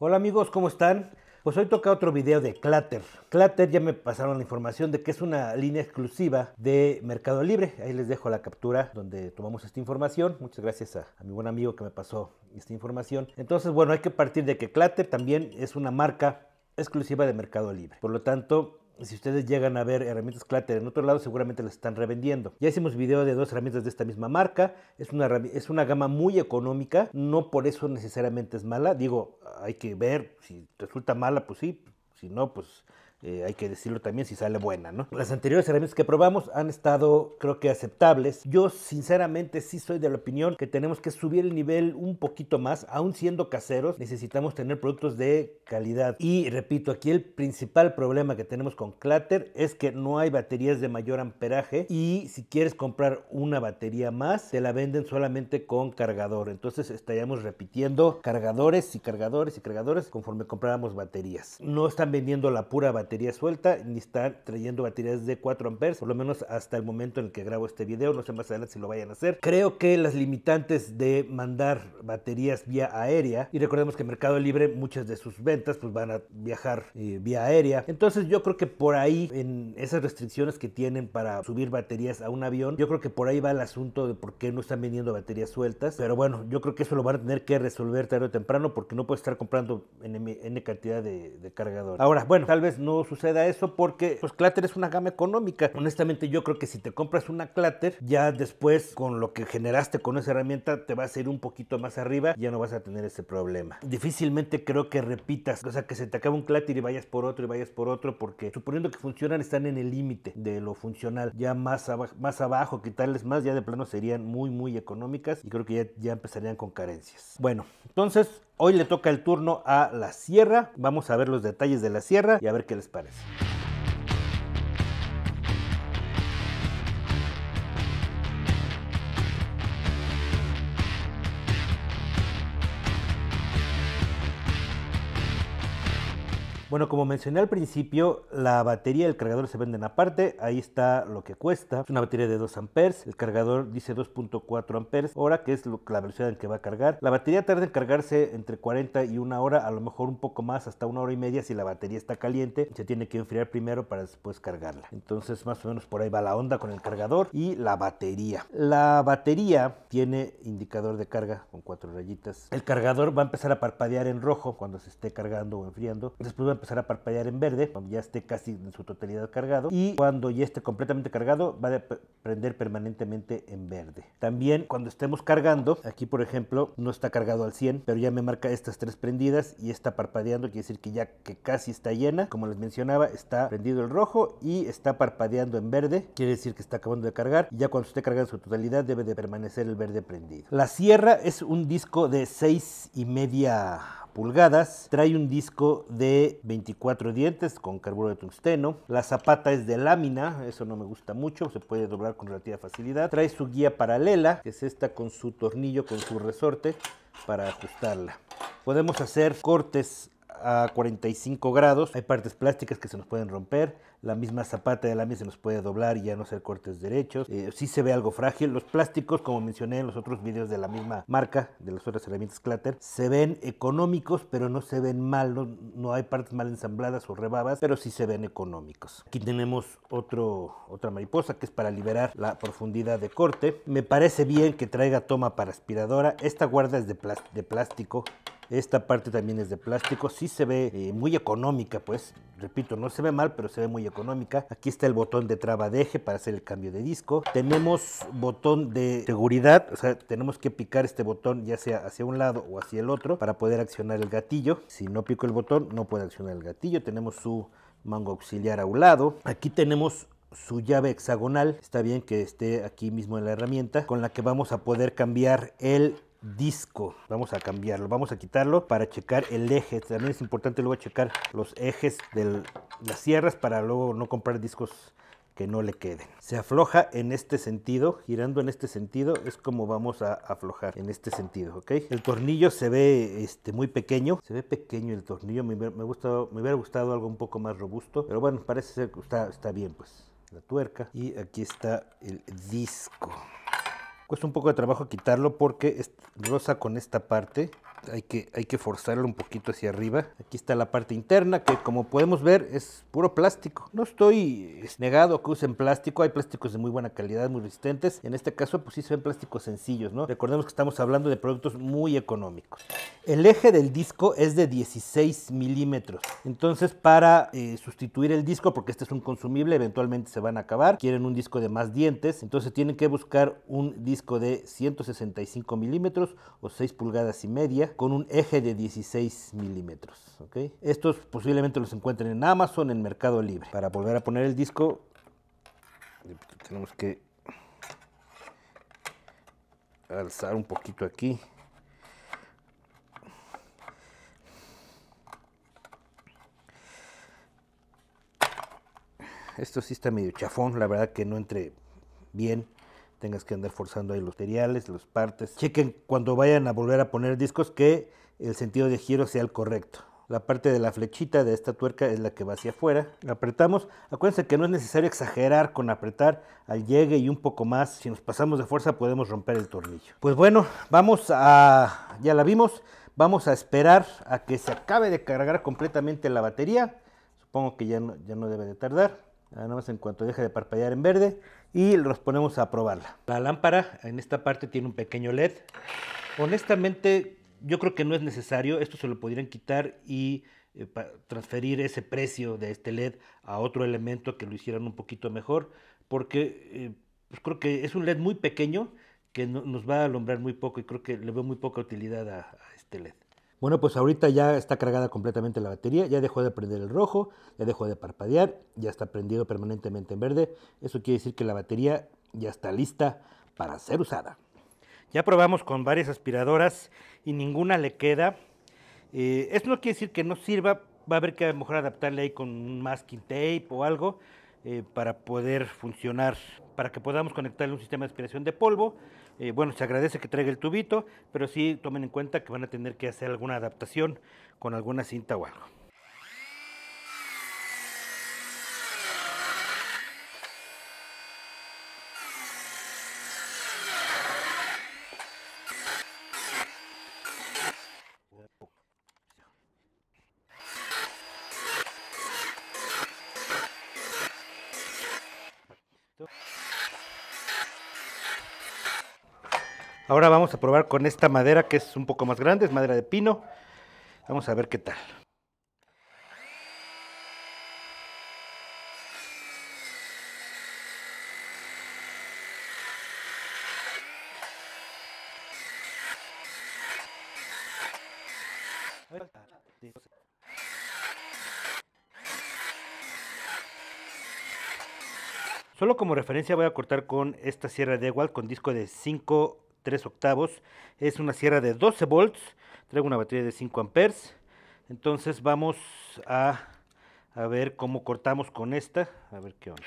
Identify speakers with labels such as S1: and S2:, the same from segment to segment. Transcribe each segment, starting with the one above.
S1: Hola amigos, ¿cómo están? Pues hoy toca otro video de Clatter. Clatter ya me pasaron la información de que es una línea exclusiva de Mercado Libre. Ahí les dejo la captura donde tomamos esta información. Muchas gracias a, mi buen amigo que me pasó esta información. Entonces, bueno, hay que partir de que Clatter también es una marca exclusiva de Mercado Libre. Por lo tanto, si ustedes llegan a ver herramientas Clatter en otro lado, seguramente las están revendiendo. Ya hicimos video de dos herramientas de esta misma marca. Es una, es una gama muy económica. No por eso necesariamente es mala. Digo, hay que ver si resulta mala, pues sí. Si no, pues eh, hay que decirlo también si sale buena, ¿no? Las anteriores herramientas que probamos han estado, creo que, aceptables. Yo, sinceramente, sí soy de la opinión que tenemos que subir el nivel un poquito más, aún siendo caseros, necesitamos tener productos de calidad. Y repito, aquí el principal problema que tenemos con Clatter es que no hay baterías de mayor amperaje y si quieres comprar una batería más, te la venden solamente con cargador. Entonces estaríamos repitiendo cargadores y cargadores y cargadores conforme compráramos baterías. No están vendiendo la pura batería suelta ni están trayendo baterías de 4 amperes, por lo menos hasta el momento en el que grabo este video, no sé más adelante si lo vayan a hacer. Creo que las limitantes de mandar baterías vía aérea, y recordemos que Mercado Libre muchas de sus ventas pues van a viajar eh, vía aérea, entonces yo creo que por ahí en esas restricciones que tienen para subir baterías a un avión, yo creo que por ahí va el asunto de por qué no están vendiendo baterías sueltas, pero bueno, yo creo que eso lo van a tener que resolver tarde o temprano porque no puede estar comprando en, cantidad de, cargador, Ahora, bueno, tal vez no suceda eso porque pues Clatter es una gama económica. Honestamente yo creo que si te compras una Clatter, ya después con lo que generaste con esa herramienta te vas a ir un poquito más arriba, ya no vas a tener ese problema. Difícilmente creo que repitas, o sea, que se te acaba un Clatter y vayas por otro y vayas por otro porque suponiendo que funcionan están en el límite de lo funcional. Ya más, abajo más abajo, quitarles más, ya de plano serían muy, muy económicas y creo que ya, ya empezarían con carencias. Bueno, entonces Hoy le toca el turno a la sierra. Vamos a ver los detalles de la sierra y a ver qué les parece. Bueno, como mencioné al principio, la batería y el cargador se venden aparte. Ahí está lo que cuesta. Es una batería de 2 amperes. El cargador dice 2.4 amperes hora, que es la velocidad en que va a cargar. La batería tarda en cargarse entre 40 y una hora, a lo mejor un poco más, hasta una hora y media si la batería está caliente. Se tiene que enfriar primero para después cargarla. Entonces, más o menos por ahí va la onda con el cargador y la batería. La batería tiene indicador de carga con cuatro rayitas. El cargador va a empezar a parpadear en rojo cuando se esté cargando o enfriando. Después va a empezar a parpadear en verde, ya esté casi en su totalidad cargado. Y cuando ya esté completamente cargado, va a prender permanentemente en verde. También cuando estemos cargando, aquí por ejemplo, no está cargado al 100, pero ya me marca estas tres prendidas y está parpadeando, quiere decir que ya que casi está llena. Como les mencionaba, está prendido el rojo y está parpadeando en verde, quiere decir que está acabando de cargar. Y ya cuando esté cargado en su totalidad, debe de permanecer el verde prendido. La sierra es un disco de 6 y media pulgadas, trae un disco de 24 dientes con carburo de tungsteno, la zapata es de lámina, eso no me gusta mucho, se puede doblar con relativa facilidad, trae su guía paralela, que es esta con su tornillo, con su resorte para ajustarla. Podemos hacer cortes a 45 grados. Hay partes plásticas que se nos pueden romper. La misma zapata de lámina se nos puede doblar y ya no hacer cortes derechos. Eh, si se ve algo frágil. Los plásticos, como mencioné en los otros videos de la misma marca, de los otras herramientas Clatter, se ven económicos, pero no se ven mal. No, hay partes mal ensambladas o rebabas, pero sí se ven económicos. Aquí tenemos otro, otra mariposa que es para liberar la profundidad de corte. Me parece bien que traiga toma para aspiradora. Esta guarda es de plástico esta parte también es de plástico, sí se ve eh, muy económica, pues, repito, no se ve mal, pero se ve muy económica. Aquí está el botón de traba de eje para hacer el cambio de disco. Tenemos botón de seguridad, o sea, tenemos que picar este botón ya sea hacia un lado o hacia el otro para poder accionar el gatillo. Si no pico el botón, no puede accionar el gatillo. Tenemos su mango auxiliar a un lado. Aquí tenemos su llave hexagonal, está bien que esté aquí mismo en la herramienta, con la que vamos a poder cambiar el disco. Vamos a cambiarlo, vamos a quitarlo para checar el eje. También es importante luego checar los ejes de las sierras para luego no comprar discos que no le queden. Se afloja en este sentido, girando en este sentido es como vamos a aflojar en este sentido, ¿ok? El tornillo se ve este, muy pequeño, se ve pequeño el tornillo, me, me, me hubiera gustado algo un poco más robusto, pero bueno, parece ser que está, está bien pues la tuerca y aquí está el disco. Cuesta un poco de trabajo quitarlo porque rosa con esta parte hay que, forzarlo un poquito hacia arriba. Aquí está la parte interna que como podemos ver es puro plástico. No estoy eh, negado que usen plástico, hay plásticos de muy buena calidad, muy resistentes. En este caso pues sí se ven plásticos sencillos, ¿no? Recordemos que estamos hablando de productos muy económicos. El eje del disco es de 16 milímetros. Entonces para eh, sustituir el disco, porque este es un consumible, eventualmente se van a acabar, quieren un disco de más dientes, entonces tienen que buscar un disco de 165 milímetros o 6 pulgadas y media con un eje de 16 milímetros. Estos posiblemente los encuentren en Amazon, en Mercado Libre. Para volver a poner el disco, tenemos que alzar un poquito aquí. Esto sí está medio chafón, la verdad que no entre bien tengas que andar forzando ahí los materiales, los partes. Chequen cuando vayan a volver a poner discos que el sentido de giro sea el correcto. La parte de la flechita de esta tuerca es la que va hacia afuera. Apretamos. Acuérdense que no es necesario exagerar con apretar al llegue y un poco más. Si nos pasamos de fuerza podemos romper el tornillo. Pues bueno, vamos a... ya la vimos. Vamos a esperar a que se acabe de cargar completamente la batería. Supongo que ya no, ya no debe de tardar. Ah, nada más en cuanto deje de parpadear en verde, y los ponemos a probarla. La lámpara en esta parte tiene un pequeño LED. Honestamente, yo creo que no es necesario, esto se lo podrían quitar y eh, transferir ese precio de este LED a otro elemento que lo hicieran un poquito mejor, porque eh, pues creo que es un LED muy pequeño que nos va a alumbrar muy poco y creo que le veo muy poca utilidad a este LED. Bueno, pues ahorita ya está cargada completamente la batería, ya dejó de prender el rojo, ya dejó de parpadear, ya está prendido permanentemente en verde. Eso quiere decir que la batería ya está lista para ser usada. Ya probamos con varias aspiradoras y ninguna le queda. Eh, esto no quiere decir que no sirva, va a haber que a mejor adaptarle ahí con un masking tape o algo eh, para poder funcionar para que podamos conectarle un sistema de aspiración de polvo. Eh, bueno, se agradece que traiga el tubito, pero sí tomen en cuenta que van a tener que hacer alguna adaptación con alguna cinta o algo. Ahora vamos a probar con esta madera que es un poco más grande, es madera de pino. Vamos a ver qué tal. Solo como referencia voy a cortar con esta sierra de igual, con disco de 5 3 octavos. Es una sierra de 12 volts. Traigo una batería de 5 amperes. Entonces vamos a, a ver cómo cortamos con esta. A ver qué onda.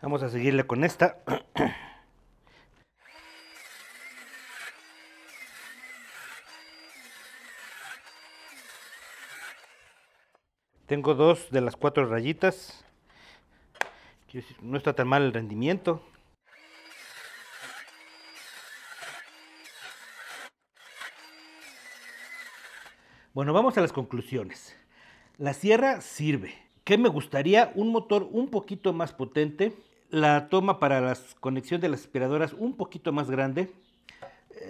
S1: Vamos a seguirle con esta. Tengo dos de las cuatro rayitas. No está tan mal el rendimiento. Bueno, vamos a las conclusiones. La sierra sirve. ¿Qué me gustaría? Un motor un poquito más potente. La toma para la conexión de las aspiradoras un poquito más grande.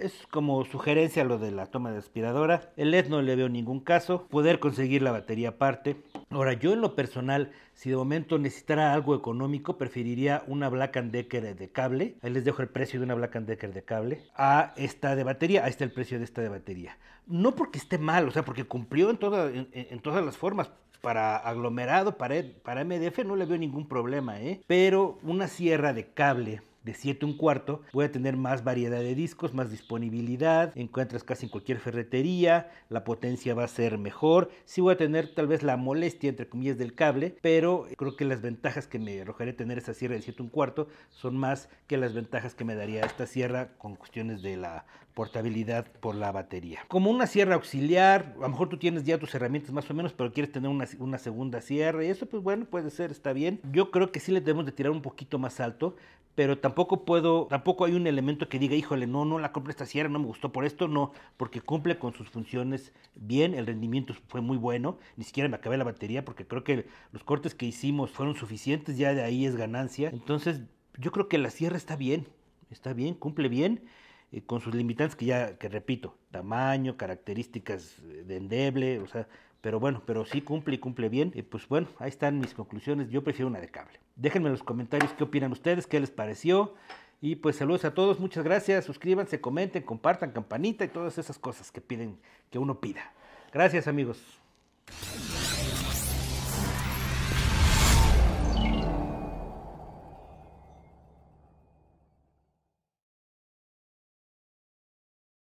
S1: Es como sugerencia lo de la toma de aspiradora. El LED no le veo ningún caso. Poder conseguir la batería aparte. Ahora, yo en lo personal, si de momento necesitara algo económico, preferiría una Black Decker de cable. Ahí les dejo el precio de una Black Decker de cable. A esta de batería. Ahí está el precio de esta de batería. No porque esté mal, o sea, porque cumplió en, todas las formas para aglomerado, para, e, para MDF no le veo ningún problema, ¿eh? Pero una sierra de cable de 7 un cuarto, voy a tener más variedad de discos, más disponibilidad, encuentras casi en cualquier ferretería, la potencia va a ser mejor, Si voy a tener tal vez la molestia entre comillas del cable, pero creo que las ventajas que me arrojaré tener esa sierra de 7 un cuarto son más que las ventajas que me daría esta sierra con cuestiones de la portabilidad por la batería. Como una sierra auxiliar, a lo mejor tú tienes ya tus herramientas más o menos, pero quieres tener una, segunda sierra y eso pues bueno, puede ser, está bien. Yo creo que sí le debemos de tirar un poquito más alto, pero tampoco puedo, tampoco hay un elemento que diga, híjole, no, no la compré esta sierra, no me gustó por esto, no, porque cumple con sus funciones bien, el rendimiento fue muy bueno, ni siquiera me acabé la batería porque creo que los cortes que hicimos fueron suficientes, ya de ahí es ganancia. Entonces, yo creo que la sierra está bien, está bien, cumple bien eh, con sus limitantes que ya, que repito, tamaño, características eh, de endeble, o sea, pero bueno, pero sí cumple y cumple bien. Y pues bueno, ahí están mis conclusiones. Yo prefiero una de cable. Déjenme en los comentarios qué opinan ustedes, qué les pareció. Y pues saludos a todos, muchas gracias. Suscríbanse, comenten, compartan, campanita y todas esas cosas que piden, que uno pida. Gracias amigos.